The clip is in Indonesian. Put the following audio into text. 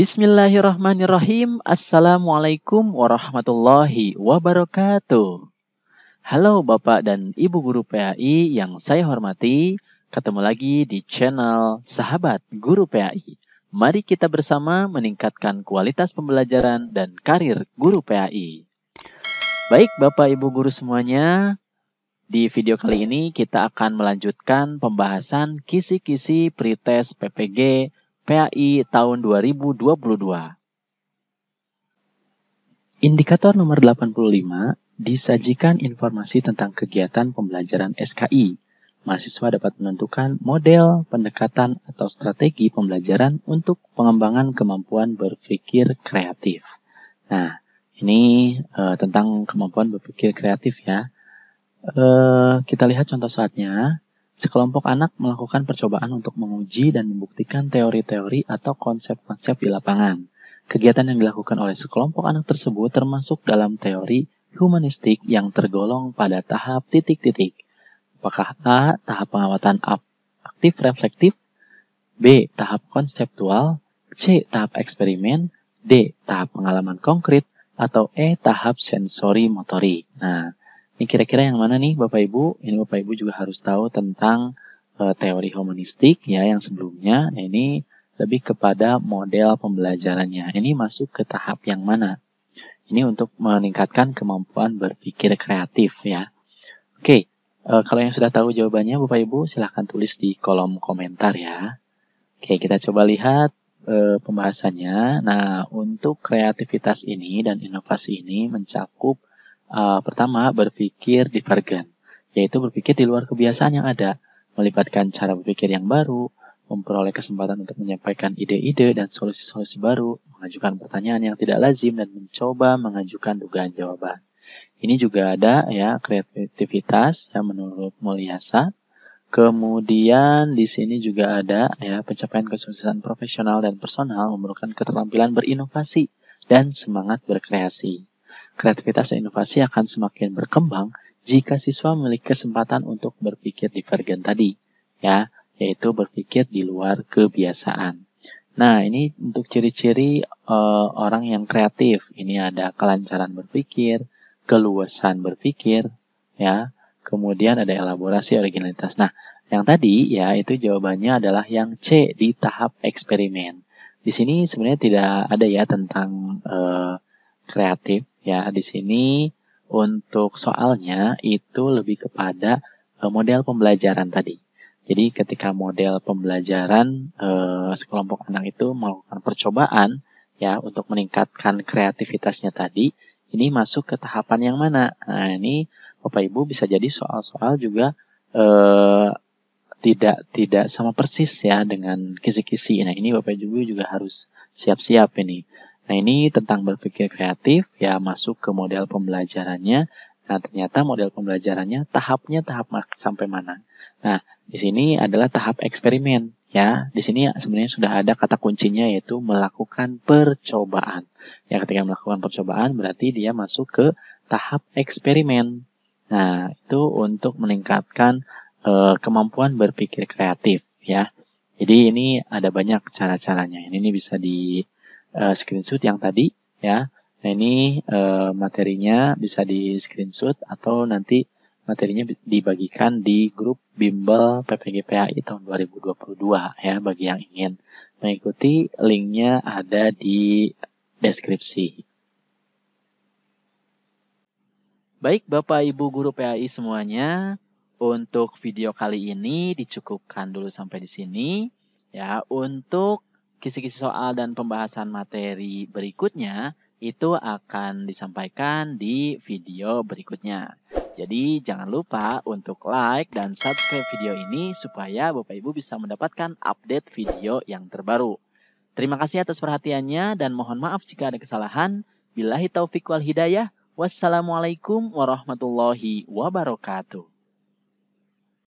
Bismillahirrahmanirrahim. Assalamualaikum warahmatullahi wabarakatuh. Halo Bapak dan Ibu Guru PAI yang saya hormati, ketemu lagi di channel Sahabat Guru PAI. Mari kita bersama meningkatkan kualitas pembelajaran dan karir guru PAI. Baik Bapak Ibu Guru semuanya, di video kali ini kita akan melanjutkan pembahasan kisi-kisi pretest PPG PAI tahun 2022. Indikator nomor 85 disajikan informasi tentang kegiatan pembelajaran SKI. Mahasiswa dapat menentukan model, pendekatan, atau strategi pembelajaran untuk pengembangan kemampuan berpikir kreatif. Nah, ini e, tentang kemampuan berpikir kreatif ya. E, kita lihat contoh saatnya. Sekelompok anak melakukan percobaan untuk menguji dan membuktikan teori-teori atau konsep-konsep di lapangan. Kegiatan yang dilakukan oleh sekelompok anak tersebut termasuk dalam teori humanistik yang tergolong pada tahap titik-titik. Apakah A. Tahap pengamatan aktif reflektif, B. Tahap konseptual, C. Tahap eksperimen, D. Tahap pengalaman konkret, atau E. Tahap sensori motorik. Nah, ini kira-kira yang mana nih Bapak Ibu? Ini Bapak Ibu juga harus tahu tentang e, teori humanistik ya yang sebelumnya. ini lebih kepada model pembelajarannya. Ini masuk ke tahap yang mana? Ini untuk meningkatkan kemampuan berpikir kreatif ya. Oke, e, kalau yang sudah tahu jawabannya Bapak Ibu silahkan tulis di kolom komentar ya. Oke, kita coba lihat e, pembahasannya. Nah, untuk kreativitas ini dan inovasi ini mencakup Eh, pertama berpikir divergen, yaitu berpikir di luar kebiasaan yang ada, melibatkan cara berpikir yang baru, memperoleh kesempatan untuk menyampaikan ide-ide dan solusi-solusi baru, mengajukan pertanyaan yang tidak lazim dan mencoba mengajukan dugaan jawaban. Ini juga ada ya kreativitas yang menurut Mulyasa. Kemudian di sini juga ada ya pencapaian kesuksesan profesional dan personal memerlukan keterampilan berinovasi dan semangat berkreasi kreativitas dan inovasi akan semakin berkembang jika siswa memiliki kesempatan untuk berpikir divergen tadi, ya, yaitu berpikir di luar kebiasaan. Nah, ini untuk ciri-ciri uh, orang yang kreatif. Ini ada kelancaran berpikir, keluasan berpikir, ya. Kemudian ada elaborasi originalitas. Nah, yang tadi ya itu jawabannya adalah yang C di tahap eksperimen. Di sini sebenarnya tidak ada ya tentang uh, kreatif Ya, di sini untuk soalnya itu lebih kepada eh, model pembelajaran tadi. Jadi ketika model pembelajaran eh, sekelompok anak itu melakukan percobaan ya untuk meningkatkan kreativitasnya tadi, ini masuk ke tahapan yang mana? Nah, ini Bapak Ibu bisa jadi soal-soal juga eh, tidak tidak sama persis ya dengan kisi-kisi. Nah, ini Bapak Ibu juga harus siap-siap ini. Nah ini tentang berpikir kreatif ya masuk ke model pembelajarannya. Nah ternyata model pembelajarannya tahapnya tahap sampai mana. Nah di sini adalah tahap eksperimen ya. Di sini sebenarnya sudah ada kata kuncinya yaitu melakukan percobaan. Ya ketika melakukan percobaan berarti dia masuk ke tahap eksperimen. Nah itu untuk meningkatkan e, kemampuan berpikir kreatif ya. Jadi ini ada banyak cara-caranya. ini bisa di uh, screenshot yang tadi ya. Nah ini uh, materinya bisa di screenshot atau nanti materinya dibagikan di grup bimbel PPGPAI tahun 2022 ya bagi yang ingin mengikuti linknya ada di deskripsi. Baik Bapak Ibu guru PAI semuanya, untuk video kali ini dicukupkan dulu sampai di sini. Ya, untuk kisi-kisi soal dan pembahasan materi berikutnya itu akan disampaikan di video berikutnya. Jadi jangan lupa untuk like dan subscribe video ini supaya Bapak Ibu bisa mendapatkan update video yang terbaru. Terima kasih atas perhatiannya dan mohon maaf jika ada kesalahan. Bilahi taufiq wal hidayah. Wassalamualaikum warahmatullahi wabarakatuh.